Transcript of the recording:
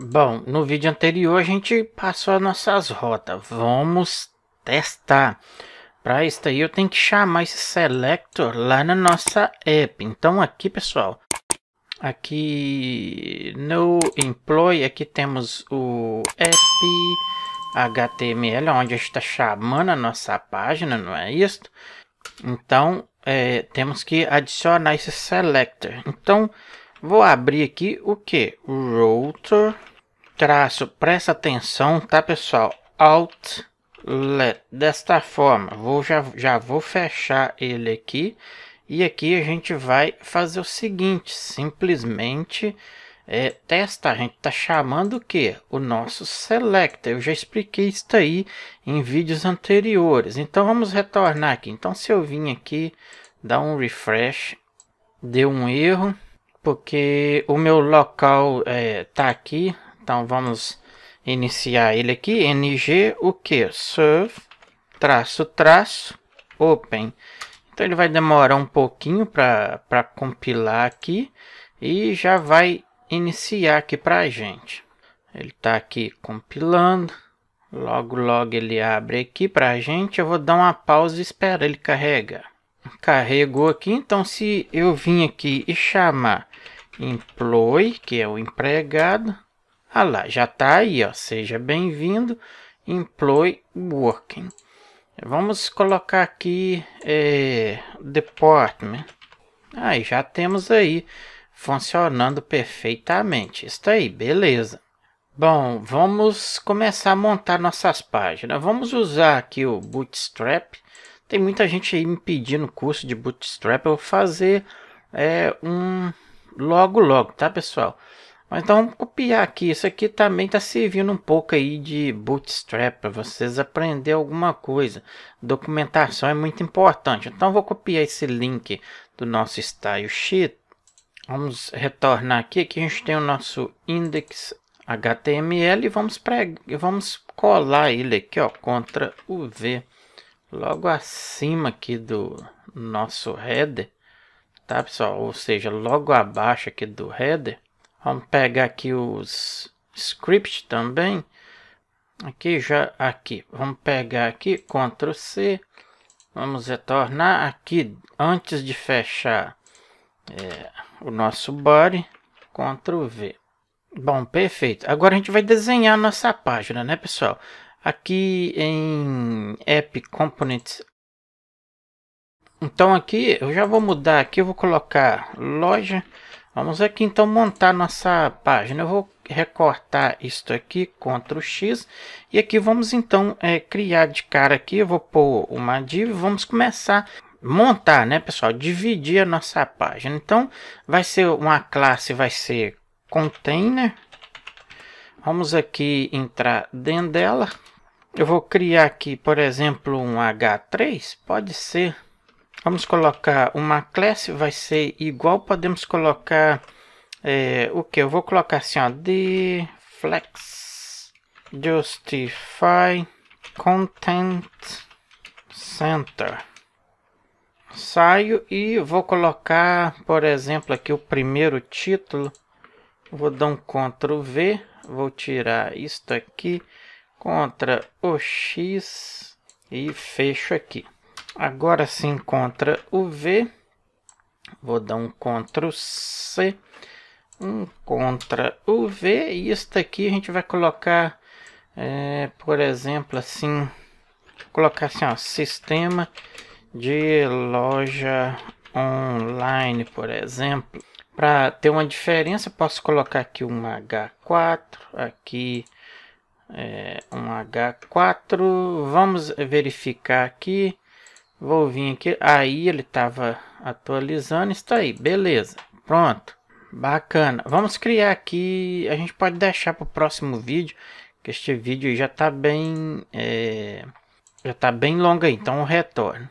Bom, no vídeo anterior a gente passou as nossas rotas. Vamos testar. Para isso aí eu tenho que chamar esse selector lá na nossa app. Então aqui, pessoal, aqui no employee aqui temos o app HTML, onde a gente está chamando a nossa página, não é isso? Então é, temos que adicionar esse selector. Então vou abrir aqui o que? O router traço, presta atenção, tá pessoal? Alt Let, desta forma, vou, já, já vou fechar ele aqui. E aqui a gente vai fazer o seguinte, simplesmente é, testar. A gente está chamando o que? O nosso selector. Eu já expliquei isso aí em vídeos anteriores. Então vamos retornar aqui. Então se eu vim aqui, dar um refresh, deu um erro, porque o meu local está é, tá aqui. Então vamos iniciar ele aqui. ng o que? serve traço traço open. Então ele vai demorar um pouquinho para compilar aqui e já vai iniciar aqui para a gente. Ele está aqui compilando. Logo, logo ele abre aqui para a gente. Eu vou dar uma pausa e espera ele carregar. Carregou aqui. Então, se eu vim aqui e chamar employee, que é o empregado, ah lá, já está aí, ó. Seja bem-vindo, Employ Working. Vamos colocar aqui é, Department. Aí já temos aí funcionando perfeitamente. Está aí, beleza. Bom, vamos começar a montar nossas páginas. Vamos usar aqui o Bootstrap. Tem muita gente aí me pedindo curso de Bootstrap. Eu vou fazer é, um logo logo, tá pessoal? Mas então vamos copiar aqui. Isso aqui também está servindo um pouco aí de bootstrap para vocês aprender alguma coisa. Documentação é muito importante. Então vou copiar esse link do nosso style sheet. Vamos retornar aqui que a gente tem o nosso index HTML e vamos, preg... vamos colar ele aqui, ó, contra o V. Logo acima aqui do nosso header, tá pessoal? Ou seja, logo abaixo aqui do header Vamos pegar aqui os script também. Aqui já aqui. Vamos pegar aqui Ctrl C. Vamos retornar aqui antes de fechar é, o nosso body. Ctrl V. Bom, perfeito. Agora a gente vai desenhar nossa página, né, pessoal? Aqui em App Components. Então aqui eu já vou mudar aqui, eu vou colocar loja Vamos aqui então montar nossa página. Eu vou recortar isto aqui, Ctrl X. E aqui vamos então é, criar de cara aqui, eu vou pôr uma div. Vamos começar montar, né pessoal, dividir a nossa página. Então vai ser uma classe, vai ser container. Vamos aqui entrar dentro dela. Eu vou criar aqui, por exemplo, um H3, pode ser Vamos colocar uma classe, vai ser igual, podemos colocar é, o que? Eu vou colocar assim, ó, de flex justify content center. Saio e vou colocar, por exemplo, aqui o primeiro título. Vou dar um Ctrl V, vou tirar isto aqui, contra o X e fecho aqui. Agora sim contra o V. Vou dar um contra o C. Um contra o V. E isso aqui a gente vai colocar, é, por exemplo, assim. Colocar assim, ó, sistema de loja online, por exemplo. Para ter uma diferença, posso colocar aqui um H4, aqui é, um H4. Vamos verificar aqui. Vou vir aqui. Aí ele estava atualizando. Está aí. Beleza. Pronto. Bacana. Vamos criar aqui. A gente pode deixar para o próximo vídeo. Que este vídeo já está bem... É, já está bem longo aí. Então retorno.